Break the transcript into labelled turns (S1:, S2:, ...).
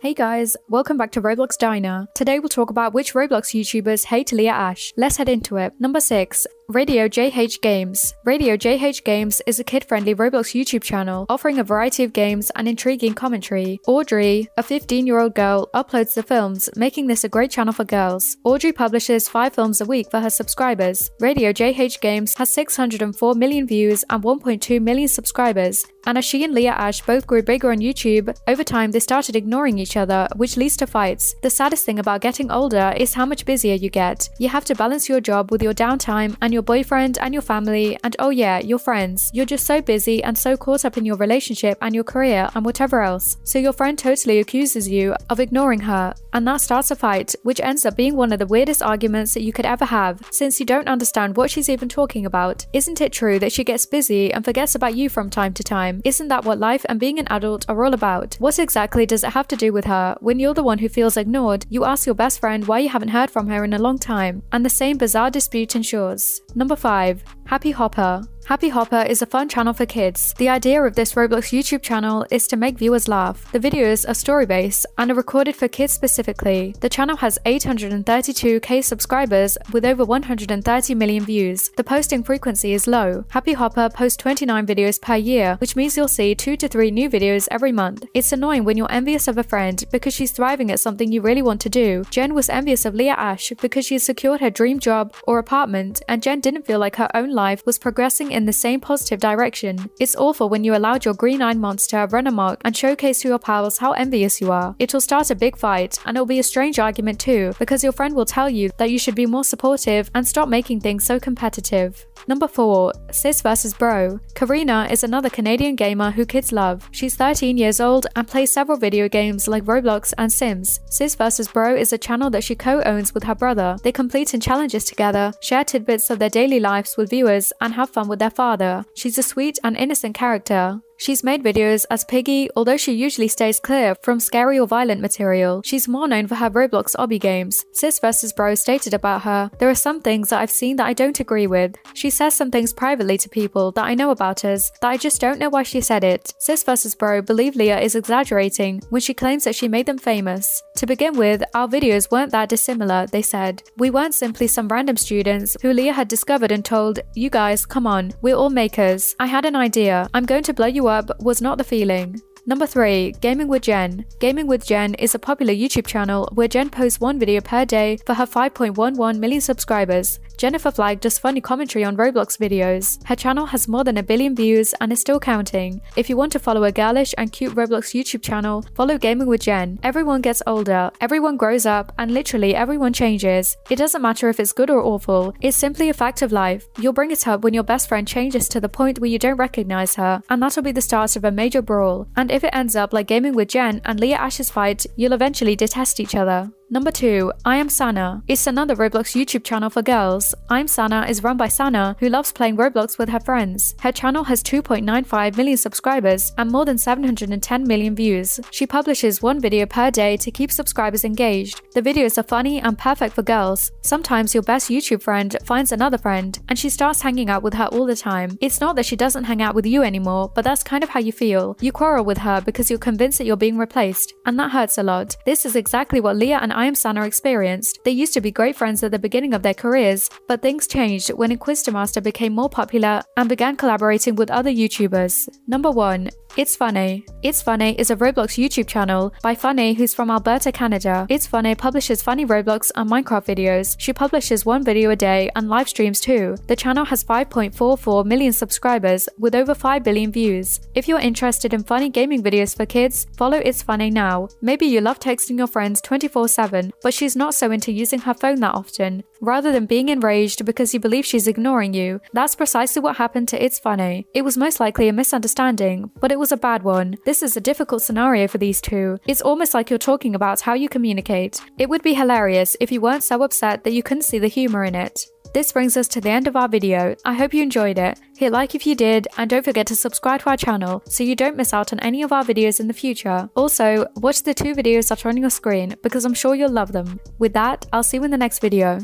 S1: Hey guys, welcome back to Roblox Diner. Today we'll talk about which Roblox YouTubers hate Leah Ash. Let's head into it. Number 6. Radio JH Games. Radio JH Games is a kid friendly Roblox YouTube channel offering a variety of games and intriguing commentary. Audrey, a 15 year old girl, uploads the films, making this a great channel for girls. Audrey publishes 5 films a week for her subscribers. Radio JH Games has 604 million views and 1.2 million subscribers, and as she and Leah Ash both grew bigger on YouTube, over time they started ignoring each each other, which leads to fights. The saddest thing about getting older is how much busier you get. You have to balance your job with your downtime and your boyfriend and your family and oh yeah, your friends. You're just so busy and so caught up in your relationship and your career and whatever else. So your friend totally accuses you of ignoring her, and that starts a fight, which ends up being one of the weirdest arguments that you could ever have, since you don't understand what she's even talking about. Isn't it true that she gets busy and forgets about you from time to time? Isn't that what life and being an adult are all about? What exactly does it have to do with with her when you're the one who feels ignored, you ask your best friend why you haven't heard from her in a long time, and the same bizarre dispute ensures. Number 5. Happy Hopper Happy Hopper is a fun channel for kids. The idea of this Roblox YouTube channel is to make viewers laugh. The videos are story-based and are recorded for kids specifically. The channel has 832k subscribers with over 130 million views. The posting frequency is low. Happy Hopper posts 29 videos per year, which means you'll see 2 to 3 new videos every month. It's annoying when you're envious of a friend because she's thriving at something you really want to do. Jen was envious of Leah Ash because she secured her dream job or apartment and Jen didn't feel like her own life was progressing in the same positive direction. It's awful when you allowed your green eyed monster run amok and showcase to your pals how envious you are. It'll start a big fight, and it'll be a strange argument too, because your friend will tell you that you should be more supportive and stop making things so competitive. Number 4. Sis vs Bro. Karina is another Canadian gamer who kids love. She's 13 years old and plays several video games like Roblox and Sims. Sis vs Bro is a channel that she co-owns with her brother. They complete in challenges together, share tidbits of their daily lives with viewers, and have fun with their father. She's a sweet and innocent character. She's made videos as Piggy, although she usually stays clear from scary or violent material. She's more known for her Roblox obby games. Sis vs Bro stated about her, There are some things that I've seen that I don't agree with. She says some things privately to people that I know about us, that I just don't know why she said it. Sis vs Bro believe Leah is exaggerating when she claims that she made them famous. To begin with, our videos weren't that dissimilar, they said. We weren't simply some random students who Leah had discovered and told, You guys, come on, we're all makers. I had an idea. I'm going to blow you was not the feeling. Number 3. Gaming with Jen. Gaming with Jen is a popular YouTube channel where Jen posts one video per day for her 5.11 million subscribers. Jennifer Flag does funny commentary on Roblox videos. Her channel has more than a billion views and is still counting. If you want to follow a girlish and cute Roblox YouTube channel, follow Gaming with Jen. Everyone gets older, everyone grows up, and literally everyone changes. It doesn't matter if it's good or awful, it's simply a fact of life. You'll bring it up when your best friend changes to the point where you don't recognize her, and that'll be the start of a major brawl. And if it ends up like Gaming with Jen and Leah Ash's fight, you'll eventually detest each other. Number 2, I Am Sana. It's another Roblox YouTube channel for girls. I Am Sana is run by Sana, who loves playing Roblox with her friends. Her channel has 2.95 million subscribers and more than 710 million views. She publishes one video per day to keep subscribers engaged. The videos are funny and perfect for girls. Sometimes your best YouTube friend finds another friend, and she starts hanging out with her all the time. It's not that she doesn't hang out with you anymore, but that's kind of how you feel. You quarrel with her because you're convinced that you're being replaced, and that hurts a lot. This is exactly what Leah and I am Sana experienced. They used to be great friends at the beginning of their careers, but things changed when Master became more popular and began collaborating with other YouTubers. Number 1. It's Funny. It's Funny is a Roblox YouTube channel by Funny, who's from Alberta, Canada. It's Funny publishes funny Roblox and Minecraft videos. She publishes one video a day and live streams too. The channel has 5.44 million subscribers with over 5 billion views. If you're interested in funny gaming videos for kids, follow It's Funny now. Maybe you love texting your friends 24 7 7, but she's not so into using her phone that often. Rather than being enraged because you believe she's ignoring you, that's precisely what happened to It's Funny. It was most likely a misunderstanding, but it was a bad one. This is a difficult scenario for these two. It's almost like you're talking about how you communicate. It would be hilarious if you weren't so upset that you couldn't see the humor in it. This brings us to the end of our video. I hope you enjoyed it. Hit like if you did and don't forget to subscribe to our channel so you don't miss out on any of our videos in the future. Also, watch the two videos that are on your screen because I'm sure you'll love them. With that, I'll see you in the next video.